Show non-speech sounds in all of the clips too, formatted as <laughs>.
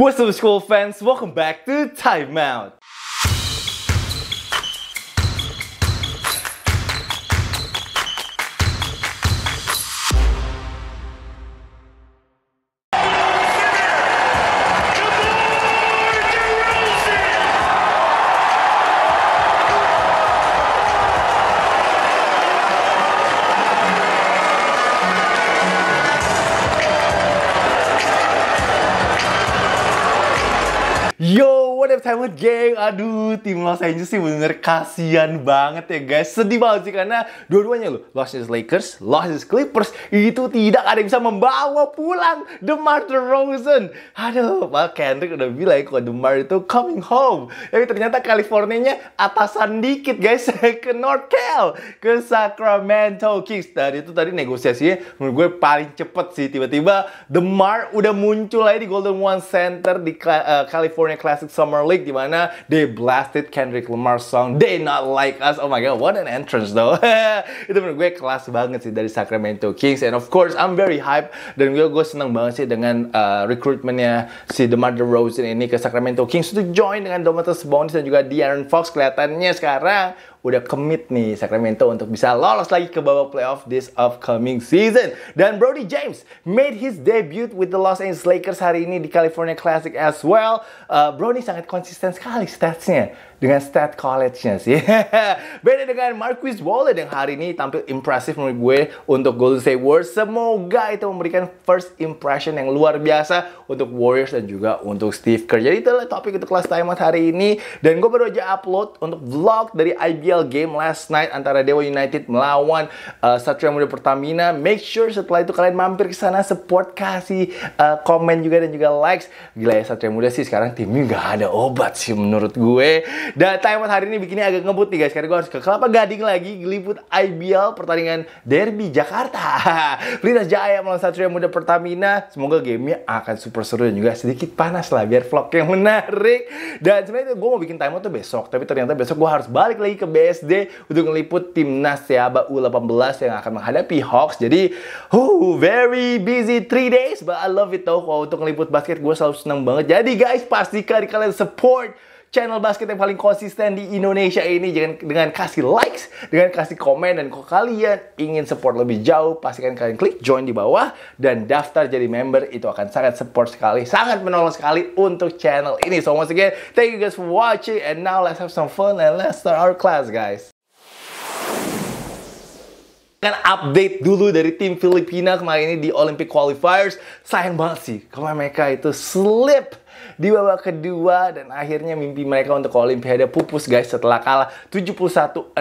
What's up school fans, welcome back to Out. Yo! what up time geng aduh tim Los Angeles sih bener kasihan banget ya guys sedih banget sih karena dua-duanya loh Los Angeles Lakers Los Angeles Clippers itu tidak ada yang bisa membawa pulang DeMar DeRozan aduh Pak Kendrick udah bilang kalau DeMar itu coming home tapi ternyata California-nya atasan dikit guys <laughs> ke North Cal, ke Sacramento Kings Dan itu tadi negosiasinya menurut gue paling cepet sih tiba-tiba DeMar udah muncul aja di Golden One Center di eh, California Classic Summer Summer League di mana they blasted Kendrick Lamar song They Not Like Us. Oh my god, what an entrance though. <laughs> itu menurut gue kelas banget sih dari Sacramento Kings and of course I'm very hype dan gue gue seneng banget sih dengan uh, recruitmentnya si DeMar DeRozan ini ke Sacramento Kings untuk join dengan Domantas Sabonis dan juga De'Aaron Fox kelihatannya sekarang udah commit nih Sacramento untuk bisa lolos lagi ke babak playoff this upcoming season. Dan Brody James made his debut with the Los Angeles Lakers hari ini di California Classic as well. Uh, Brody sangat konsisten sekali statsnya dengan State College-nya sih. <laughs> Beda dengan Marquis Wallet yang hari ini tampil impresif menurut gue untuk Golden State Warriors. Semoga itu memberikan first impression yang luar biasa untuk Warriors dan juga untuk Steve Kerr. Jadi itu topik untuk kelas time hari ini. Dan gue baru aja upload untuk vlog dari IBL game last night antara Dewa United melawan uh, Satria Muda Pertamina. Make sure setelah itu kalian mampir ke sana support kasih uh, komen juga dan juga likes. Gila ya Satria Muda sih sekarang timnya gak ada obat sih menurut gue. Dan Taiwan hari ini bikinnya agak ngebut nih guys, karena gue harus ke Kelapa Gading lagi liput IBL pertandingan Derby Jakarta. Pelita <laughs> Jaya melawan Satria Muda Pertamina. Semoga gamenya akan super seru dan juga sedikit panas lah, biar vlog yang <laughs> menarik. Dan sebenarnya gue mau bikin time tuh besok, tapi ternyata besok gue harus balik lagi ke BSD untuk ngeliput timnas ya Aba U18 yang akan menghadapi Hawks. Jadi, huh, very busy 3 days, but I love it tau. kalau untuk ngeliput basket gue selalu seneng banget. Jadi guys, pastikan kalian support channel basket yang paling konsisten di Indonesia ini dengan, dengan kasih likes, dengan kasih komen dan kalau kalian ingin support lebih jauh pastikan kalian klik join di bawah dan daftar jadi member itu akan sangat support sekali, sangat menolong sekali untuk channel ini. So once again, thank you guys for watching and now let's have some fun and let's start our class guys kan update dulu dari tim Filipina kemarin ini di Olympic qualifiers. Sayang banget sih, kalau mereka itu slip di babak kedua dan akhirnya mimpi mereka untuk ke Olimpiade pupus guys setelah kalah 71-60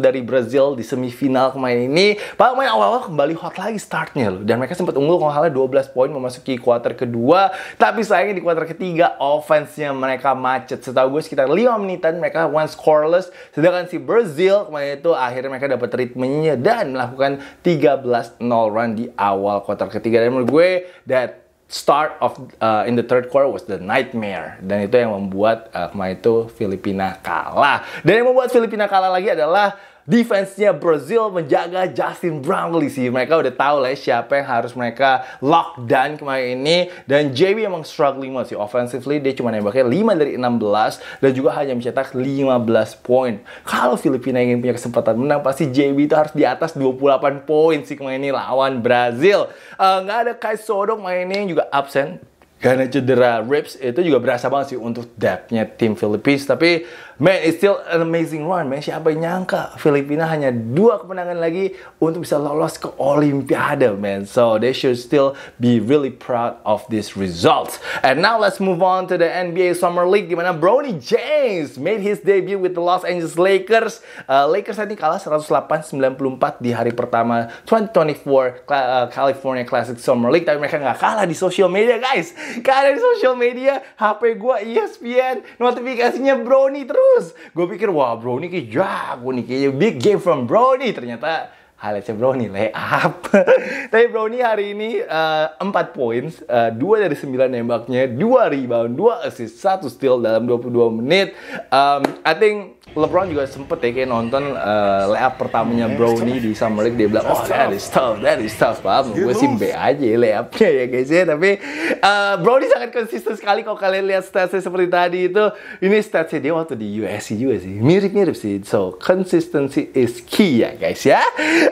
dari Brazil di semifinal kemarin ini. Pak main awal-awal kembali hot lagi startnya loh dan mereka sempat unggul kalau halnya 12 poin memasuki kuarter kedua tapi sayangnya di kuarter ketiga offense-nya mereka macet. Setahu gue sekitar 5 menitan mereka one scoreless sedangkan si Brazil kemarin itu akhirnya mereka dapat ritmenya dan melakukan 13-0 run di awal kuarter ketiga dan menurut gue that start of uh, in the third quarter was the nightmare dan itu yang membuat uh, kemarin itu Filipina kalah dan yang membuat Filipina kalah lagi adalah defense-nya Brazil menjaga Justin Brownlee sih. Mereka udah tahu lah ya siapa yang harus mereka lock lockdown kemarin ini. Dan JB emang struggling banget sih. Offensively dia cuma nembaknya 5 dari 16 dan juga hanya mencetak 15 poin. Kalau Filipina ingin punya kesempatan menang, pasti JB itu harus di atas 28 poin sih kemarin ini lawan Brazil. Eh, nggak uh, ada Kai Sodok main ini juga absen karena cedera ribs itu juga berasa banget sih untuk depthnya tim Philippines tapi man it's still an amazing run man siapa yang nyangka Filipina hanya dua kemenangan lagi untuk bisa lolos ke Olimpiade man so they should still be really proud of this result. and now let's move on to the NBA Summer League di mana James made his debut with the Los Angeles Lakers uh, Lakers tadi kalah 108-94 di hari pertama 2024 uh, California Classic Summer League tapi mereka nggak kalah di social media guys karena di social media, HP gue ESPN, notifikasinya Brownie terus. Gue pikir, wah Brownie kayak jago nih, kayak big game from Brownie. Ternyata Halesnya Brownie layup. <laughs> Tapi Brownie hari ini uh, eh, 4 points, uh, eh, 2 dari 9 nembaknya, 2 rebound, 2 assist, 1 steal dalam 22 menit. Um, I think LeBron juga sempet ya kayak nonton uh, layup pertamanya Brownie di Summer League dia bilang, "Oh, that is tough, that is tough." Paham? Gue sih B aja ya layupnya ya guys ya, tapi uh, Brody sangat konsisten sekali kalau kalian lihat statsnya seperti tadi itu. Ini statsnya dia waktu di USC juga sih. Mirip-mirip sih. So, consistency is key ya guys ya.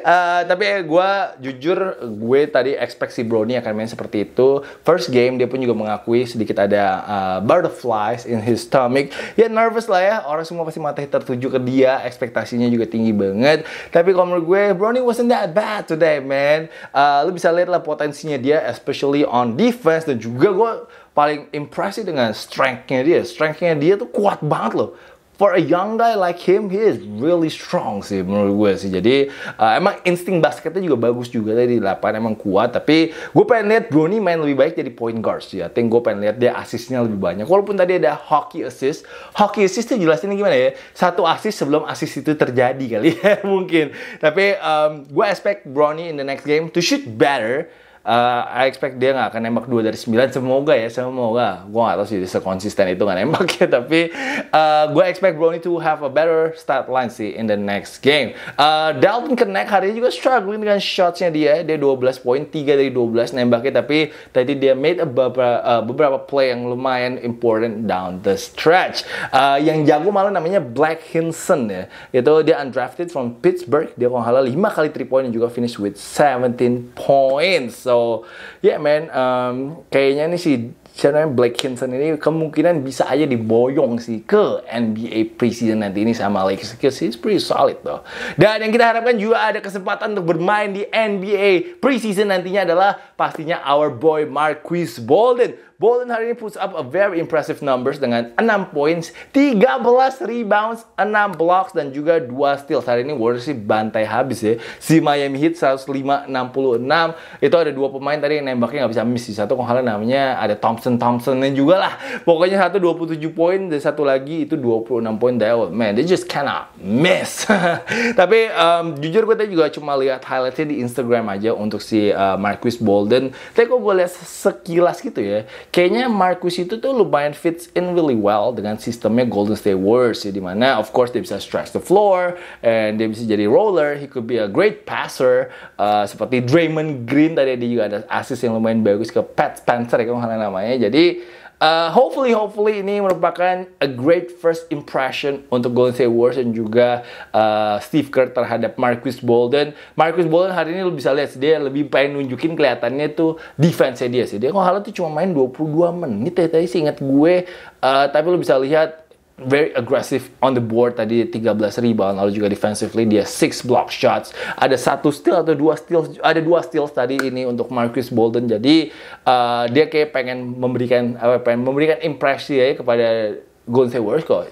Uh, tapi eh, gue jujur, gue tadi expect si Brody akan main seperti itu. First game dia pun juga mengakui sedikit ada uh, butterflies in his stomach. Ya nervous lah ya. Orang semua pasti mata tertuju ke dia. Ekspektasinya juga tinggi banget. Tapi kalau menurut gue, Brownie wasn't that bad today, man. Uh, lu bisa lihat lah potensinya dia, especially on defense dan juga gue paling impresi dengan strength-nya dia. Strength-nya dia tuh kuat banget loh. For a young guy like him, he is really strong sih menurut gue sih. Jadi uh, emang insting basketnya juga bagus juga tadi di lapangan emang kuat. Tapi gue pengen lihat Brony main lebih baik jadi point guard sih. I think gue pengen lihat dia asisnya lebih banyak. Walaupun tadi ada hockey assist, hockey assist tuh jelasin gimana ya? Satu assist sebelum assist itu terjadi kali ya <laughs> mungkin. Tapi um, gue expect Brony in the next game to shoot better uh, I expect dia nggak akan nembak 2 dari 9 semoga ya semoga gue nggak tahu sih sekonsisten itu nggak nembak ya tapi uh, eh, gue expect Brownie to have a better start line sih in the next game uh, eh, Dalton Connect hari ini juga struggling dengan shotsnya dia dia 12 poin 3 dari 12 nembaknya tapi tadi dia made a beberapa, uh, beberapa play yang lumayan important down the stretch uh, yang jago malah namanya Black Hinson ya itu dia undrafted from Pittsburgh dia kalau 5 kali 3 point dan juga finish with 17 points so Ya yeah man, um, kayaknya nih si siapa Black Hinson ini kemungkinan bisa aja diboyong sih ke NBA preseason nanti ini sama Lakers. because he's pretty solid though. Dan yang kita harapkan juga ada kesempatan untuk bermain di NBA preseason nantinya adalah pastinya our boy Marquis Bolden Bolden hari ini puts up a very impressive numbers dengan 6 points, 13 rebounds, 6 blocks, dan juga 2 steals. Hari ini Warriors sih bantai habis ya. Si Miami Heat 105-66. Itu ada dua pemain tadi yang nembaknya nggak bisa miss. Satu kalau halnya namanya ada Thompson Thompsonnya juga lah. Pokoknya satu 27 poin, dan satu lagi itu 26 poin. man, they just cannot miss. <laughs> Tapi um, jujur gue tadi juga cuma lihat highlightnya di Instagram aja untuk si uh, Marquis Bolden. Tapi kok gue lihat sekilas gitu ya, kayaknya Marcus itu tuh lumayan fits in really well dengan sistemnya Golden State Warriors ya dimana of course dia bisa stretch the floor and dia bisa jadi roller he could be a great passer uh, seperti Draymond Green tadi dia juga ada assist yang lumayan bagus ke Pat Spencer ya kalau namanya jadi Uh, hopefully, hopefully ini merupakan a great first impression untuk Golden State Warriors dan juga uh, Steve Kerr terhadap Marquis Bolden. Marquis Bolden hari ini lo bisa lihat dia lebih pengen nunjukin kelihatannya tuh defense-nya dia sih. Dia kok halo tuh cuma main 22 menit ya tadi sih ingat gue. Uh, tapi lo bisa lihat very aggressive on the board tadi 13 rebound lalu juga defensively dia 6 block shots ada satu steal atau dua steal ada dua steal tadi ini untuk Marcus Bolden jadi uh, dia kayak pengen memberikan apa pengen memberikan impresi ya kepada Golden State Warriors kok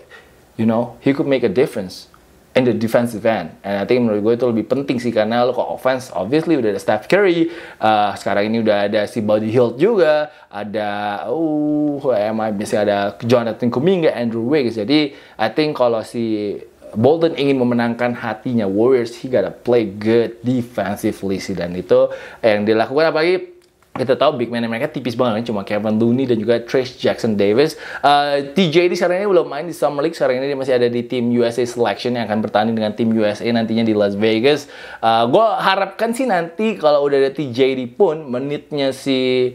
you know he could make a difference in the defensive end. And I think menurut gue itu lebih penting sih karena lo kalau offense obviously udah ada Steph Curry, uh, sekarang ini udah ada si Buddy Hield juga, ada uh MI bisa ada Jonathan Kuminga, Andrew Wiggins. Jadi I think kalau si Bolden ingin memenangkan hatinya Warriors, he gotta play good defensively sih dan itu yang dilakukan apalagi kita tahu big man mereka tipis banget cuma Kevin Looney dan juga Trace Jackson Davis. Uh, eh, TJ di sekarang ini belum main di Summer League, sekarang ini dia masih ada di tim USA Selection yang akan bertanding dengan tim USA nantinya di Las Vegas. Uh, eh, gue harapkan sih nanti kalau udah ada TJ di pun menitnya si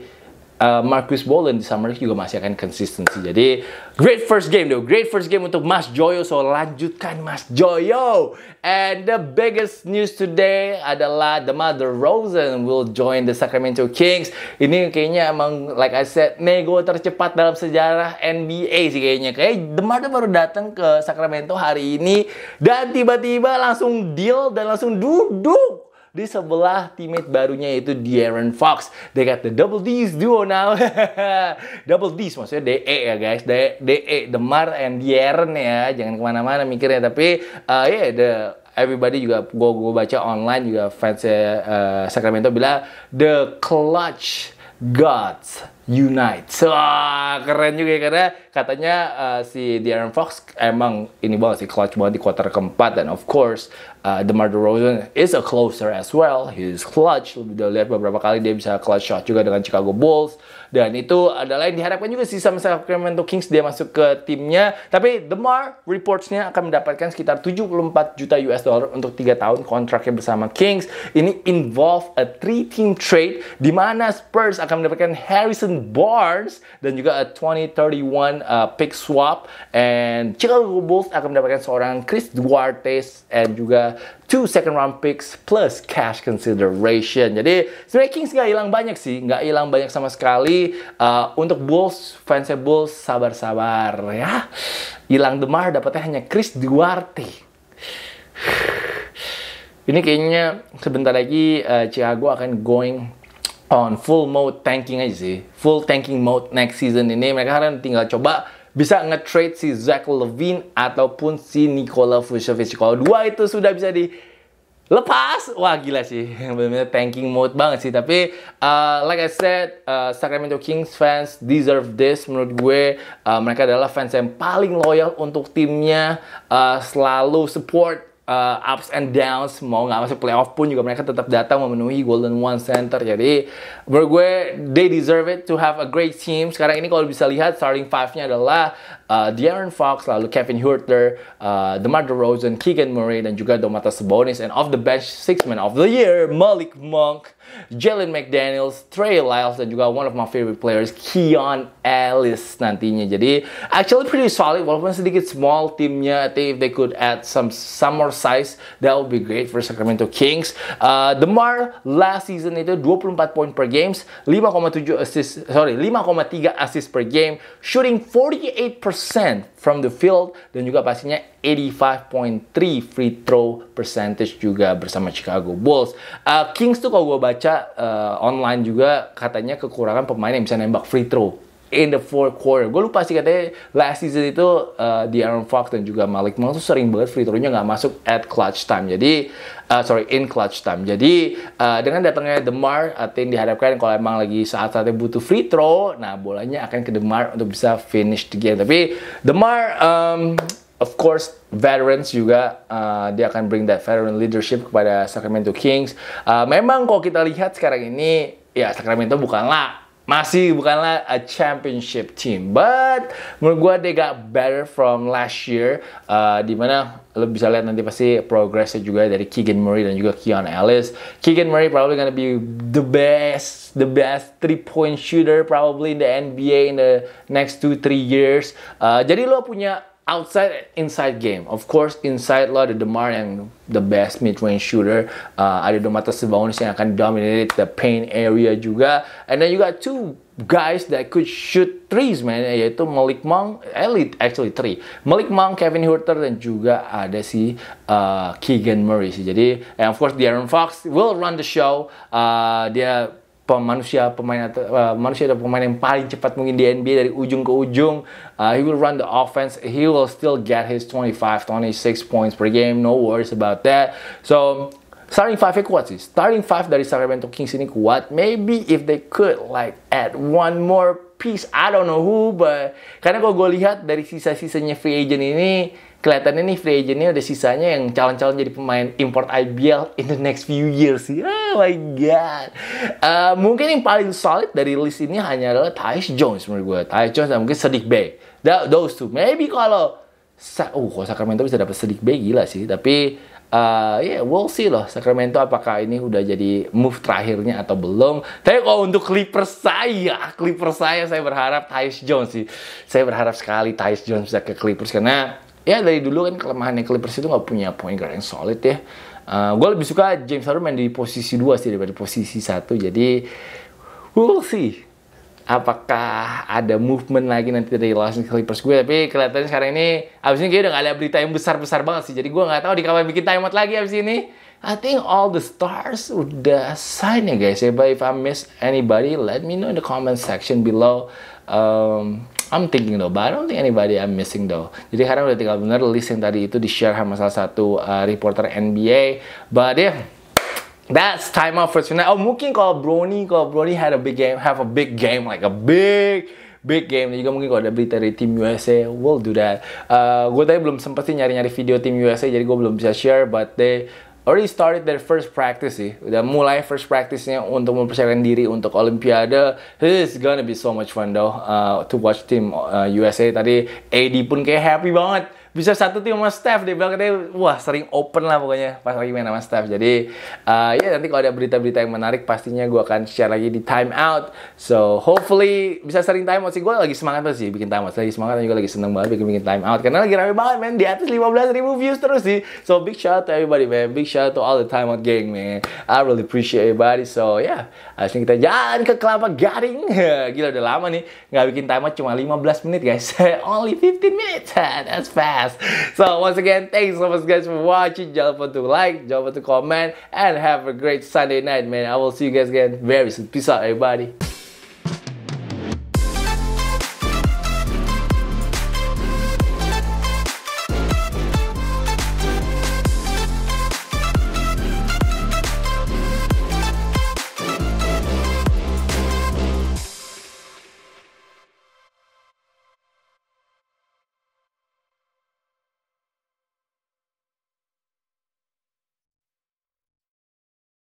uh, Marcus Bolin di summer league juga masih akan konsistensi. Jadi great first game though, great first game untuk Mas Joyo. So lanjutkan Mas Joyo. And the biggest news today adalah the mother Rosen will join the Sacramento Kings. Ini kayaknya emang like I said nego tercepat dalam sejarah NBA sih kayaknya. Kayak the mother baru datang ke Sacramento hari ini dan tiba-tiba langsung deal dan langsung duduk di sebelah teammate barunya yaitu De'Aaron Fox. They got the double D's duo now. <laughs> double D's maksudnya DE ya guys. DE, DE Demar and De'Aaron ya. Jangan kemana-mana mikirnya. Tapi uh, ya yeah, the everybody juga gue gue baca online juga fansnya uh, Sacramento bilang the clutch gods Unite. Wah, keren juga ya, karena katanya uh, si Darren Fox emang ini banget sih clutch banget di kuarter keempat dan of course uh, DeMar DeRozan is a closer as well. He is clutch. Udah lihat beberapa kali dia bisa clutch shot juga dengan Chicago Bulls dan itu adalah yang diharapkan juga sih sama Sacramento Kings dia masuk ke timnya. Tapi DeMar reportsnya akan mendapatkan sekitar 74 juta US dollar untuk tiga tahun kontraknya bersama Kings. Ini involve a three team trade di mana Spurs akan mendapatkan Harrison Barnes dan juga a 2031 uh, pick swap and Chicago Bulls akan mendapatkan seorang Chris Duarte and juga two second round picks plus cash consideration. Jadi sebenarnya Kings nggak hilang banyak sih, nggak hilang banyak sama sekali. Uh, untuk Bulls, fansnya Bulls sabar-sabar ya. Hilang Demar dapatnya hanya Chris Duarte. <sighs> Ini kayaknya sebentar lagi uh, Chicago akan going on full mode tanking aja sih. Full tanking mode next season ini mereka kan tinggal coba bisa nge-trade si Zach Levine ataupun si Nikola Vucevic. Kalau dua itu sudah bisa di lepas wah gila sih <laughs> benar-benar tanking mode banget sih tapi uh, like I said uh, Sacramento Kings fans deserve this menurut gue uh, mereka adalah fans yang paling loyal untuk timnya uh, selalu support uh, ups and downs mau nggak masuk playoff pun juga mereka tetap datang memenuhi Golden One Center jadi menurut gue they deserve it to have a great team sekarang ini kalau bisa lihat starting five nya adalah uh, De'Aaron Fox lalu Kevin Huerter uh, DeMar DeRozan Keegan Murray dan juga Domantas Sabonis and off the bench six men of the year Malik Monk Jalen McDaniels, Trey Lyles, dan juga one of my favorite players, Keon Ellis nantinya. Jadi, actually pretty solid, walaupun sedikit small timnya. I think if they could add some some more size, that would be great for Sacramento Kings. Uh, DeMar last season itu 24 point per games, 5,7 assist, sorry, 5,3 assist per game, shooting 48% from the field dan juga pastinya 85.3 free throw percentage juga bersama Chicago Bulls. Uh, Kings tuh kalau gue baca uh, online juga katanya kekurangan pemain yang bisa nembak free throw in the fourth quarter. Gue lupa sih katanya last season itu uh, di Aaron Fox dan juga Malik Monk tuh sering banget free throw-nya nggak masuk at clutch time. Jadi uh, sorry in clutch time. Jadi uh, dengan datangnya Demar, tim diharapkan kalau emang lagi saat-saatnya butuh free throw, nah bolanya akan ke Demar untuk bisa finish the game. Tapi Demar um, of course veterans juga uh, dia akan bring that veteran leadership kepada Sacramento Kings. Uh, memang kalau kita lihat sekarang ini ya Sacramento bukanlah masih bukanlah a championship team but menurut gue they got better from last year uh, mana lo bisa lihat nanti pasti progresnya juga dari Keegan Murray dan juga Keon Ellis. Keegan Murray probably gonna be the best, the best three point shooter probably in the NBA in the next two three years. Uh, jadi lo punya outside inside game. Of course, inside Lodi DeMar and the best mid-range shooter. Uh, ada Domantas Sabonis yang akan dominate the paint area juga. And then you got two guys that could shoot threes, man. Yaitu eh, Malik Monk, elite actually three. Malik Monk, Kevin Huerter, dan juga ada si uh, Keegan Murray sih. Jadi, and of course, Daron Fox will run the show. Uh, dia manusia pemain atau uh, manusia atau pemain yang paling cepat mungkin di NBA dari ujung ke ujung. Uh, he will run the offense. He will still get his 25, 26 points per game. No worries about that. So starting five kuat sih. Starting five dari Sacramento Kings ini kuat. Maybe if they could like add one more piece, I don't know who, but karena kalau gue lihat dari sisa-sisanya free agent ini kelihatannya nih free ini ada sisanya yang calon-calon jadi pemain import IBL in the next few years sih. Oh my god. Uh, mungkin yang paling solid dari list ini hanya adalah Tyus Jones menurut gue. Tyus Jones dan mungkin Sedik Bay. That, those two. Maybe kalau oh kalau Sacramento bisa dapat Sedik Bay gila sih. Tapi uh, ya yeah, we'll see loh Sacramento apakah ini udah jadi move terakhirnya atau belum. Tapi kalau untuk Clippers saya, Clippers saya saya berharap Tyus Jones sih. Saya berharap sekali Tyus Jones bisa ke Clippers karena ya dari dulu kan kelemahannya Clippers itu nggak punya point guard yang solid ya. Uh, eh, gue lebih suka James Harden main di posisi dua sih daripada posisi satu. Jadi we'll see apakah ada movement lagi nanti dari Los Angeles Clippers gue tapi kelihatannya sekarang ini abis ini kayak udah gak ada berita yang besar-besar banget sih jadi gue nggak tahu di kapan bikin timeout lagi abis ini I think all the stars udah sign ya guys but if I miss anybody let me know in the comment section below um, I'm thinking though, but I don't think anybody I'm missing though. Jadi karena udah tinggal bener list yang tadi itu di share sama salah satu uh, reporter NBA. But yeah, That's time out for tonight. Oh, mungkin kalau Brony, kalau Brony had a big game, have a big game, like a big big game. Dan juga mungkin kalau ada berita dari tim USA, we'll do that. Uh, gue tadi belum sempat sih nyari-nyari video tim USA, jadi gue belum bisa share, but they already started their first practice sih. Udah mulai first practice-nya untuk mempersiapkan diri untuk Olimpiade. It's gonna be so much fun though uh, to watch Team uh, USA tadi. AD pun kayak happy banget bisa satu tim sama Steph dia bilang katanya wah sering open lah pokoknya pas lagi main sama Steph jadi uh, ya yeah, nanti kalau ada berita-berita yang menarik pastinya gue akan share lagi di time out so hopefully bisa sering time out sih gue lagi semangat banget sih bikin time out lagi semangat dan juga lagi seneng banget bikin bikin time out karena lagi rame banget men di atas 15 ribu views terus sih so big shout out to everybody man big shout out to all the time out gang man I really appreciate everybody so yeah asli kita jalan ke Kelapa garing <laughs> gila udah lama nih nggak bikin time out cuma 15 menit guys <laughs> only 15 minutes <laughs> that's fast So once again, thanks so much guys for watching. Don't forget to like, don't forget to comment, and have a great Sunday night, man. I will see you guys again very soon. Peace out, everybody.